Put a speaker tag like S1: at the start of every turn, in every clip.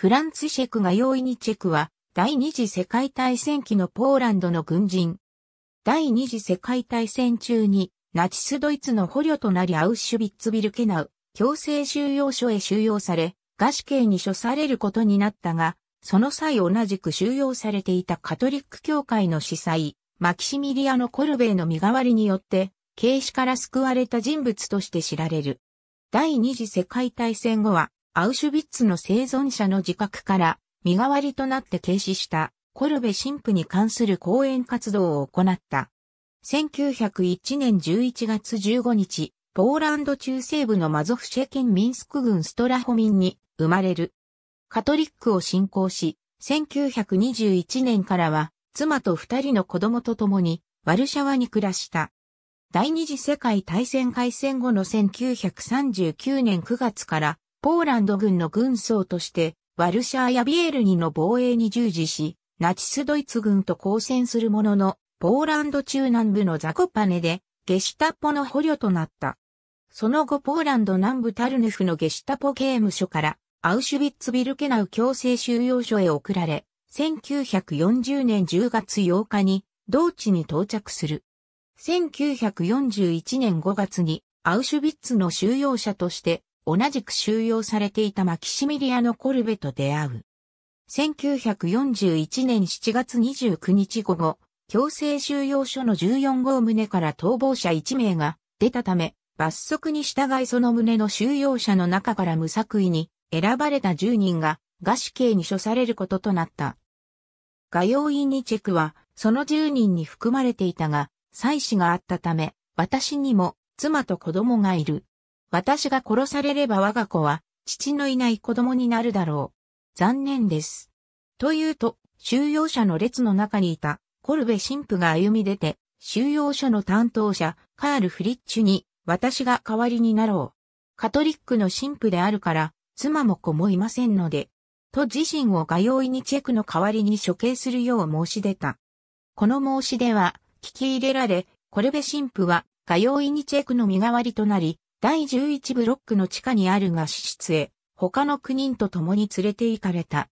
S1: フランツシェクが容易にチェクは、第二次世界大戦期のポーランドの軍人。第二次世界大戦中に、ナチスドイツの捕虜となりアウシュビッツビルケナウ、強制収容所へ収容され、餓死刑に処されることになったが、その際同じく収容されていたカトリック教会の司祭、マキシミリアのコルベイの身代わりによって、警視から救われた人物として知られる。第二次世界大戦後は、アウシュビッツの生存者の自覚から身代わりとなって軽視したコルベ神父に関する講演活動を行った。1901年11月15日、ポーランド中西部のマゾフシェ県ミンスク郡ストラホミンに生まれる。カトリックを信仰し、1921年からは妻と二人の子供と共にワルシャワに暮らした。第二次世界大戦開戦後の1939年9月からポーランド軍の軍曹として、ワルシャーやビエルニの防衛に従事し、ナチスドイツ軍と交戦するものの、ポーランド中南部のザコパネで、ゲシュタポの捕虜となった。その後ポーランド南部タルヌフのゲシュタポ刑務所から、アウシュビッツビルケナウ強制収容所へ送られ、1940年10月8日に、同地に到着する。1941年5月に、アウシュビッツの収容者として、同じく収容されていたマキシミリアのコルベと出会う。1941年7月29日午後、強制収容所の14号棟から逃亡者1名が出たため、罰則に従いその棟の収容者の中から無作為に選ばれた10人が餓死刑に処されることとなった。画用院にチェクは、その10人に含まれていたが、妻子があったため、私にも妻と子供がいる。私が殺されれば我が子は、父のいない子供になるだろう。残念です。というと、収容者の列の中にいた、コルベ神父が歩み出て、収容所の担当者、カール・フリッチュに、私が代わりになろう。カトリックの神父であるから、妻も子もいませんので、と自身を画用意にチェックの代わりに処刑するよう申し出た。この申し出は、聞き入れられ、コルベ神父は、画用意にチェックの身代わりとなり、第11ブロックの地下にある餓死室へ、他の9人と共に連れて行かれた。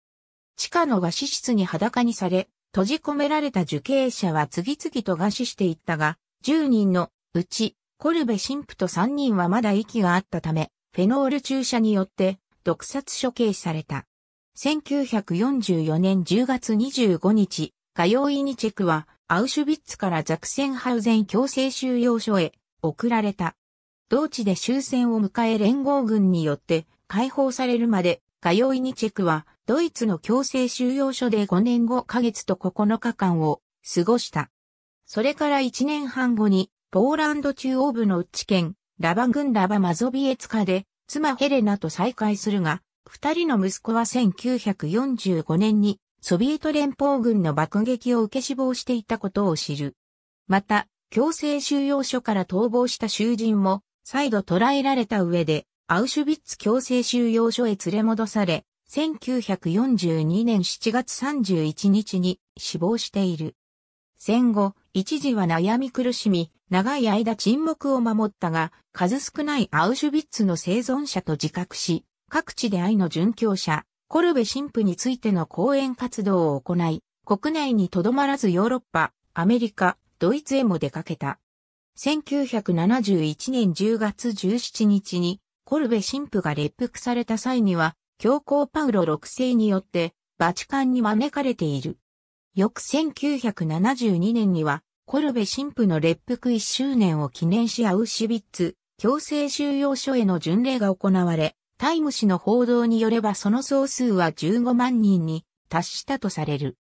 S1: 地下の餓死室に裸にされ、閉じ込められた受刑者は次々と餓死していったが、10人のうち、コルベ神父と3人はまだ息があったため、フェノール注射によって毒殺処刑された。1944年10月25日、火曜イニチェクは、アウシュビッツからザクセンハウゼン強制収容所へ送られた。同地で終戦を迎え連合軍によって解放されるまで、かよいにチェクはドイツの強制収容所で5年5ヶ月と9日間を過ごした。それから1年半後に、ポーランド中央部の地県、ラバ軍ラバマゾビエツカで、妻ヘレナと再会するが、二人の息子は1945年に、ソビエト連邦軍の爆撃を受け死亡していたことを知る。また、強制収容所から逃亡した囚人も、再度捕らえられた上で、アウシュビッツ強制収容所へ連れ戻され、1942年7月31日に死亡している。戦後、一時は悩み苦しみ、長い間沈黙を守ったが、数少ないアウシュビッツの生存者と自覚し、各地で愛の殉教者、コルベ神父についての講演活動を行い、国内にとどまらずヨーロッパ、アメリカ、ドイツへも出かけた。1971年10月17日にコルベ神父が列服された際には、教皇パウロ6世によってバチカンに招かれている。翌1972年には、コルベ神父の列服1周年を記念しアウシュビッツ、強制収容所への巡礼が行われ、タイム誌の報道によればその総数は15万人に達したとされる。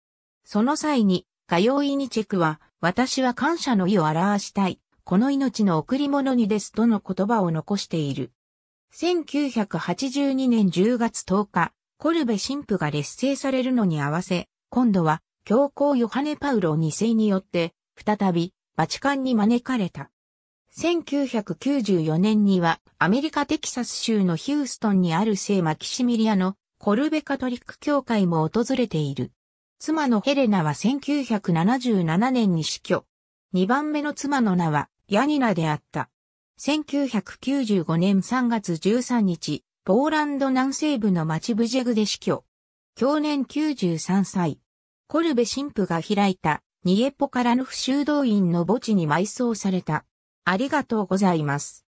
S1: その際に、通いにチェクは、私は感謝の意を表したい。この命の贈り物にですとの言葉を残している。1982年10月10日、コルベ神父が劣勢されるのに合わせ、今度は教皇ヨハネ・パウロ2世によって、再びバチカンに招かれた。1994年にはアメリカ・テキサス州のヒューストンにある聖マキシミリアのコルベカトリック教会も訪れている。妻のヘレナは1977年に死去。2番目の妻の名はヤニナであった。1995年3月13日、ポーランド南西部の町ブジェグで死去。去年93歳。コルベ神父が開いた、ニエポカラヌフ修道院の墓地に埋葬された。ありがとうございます。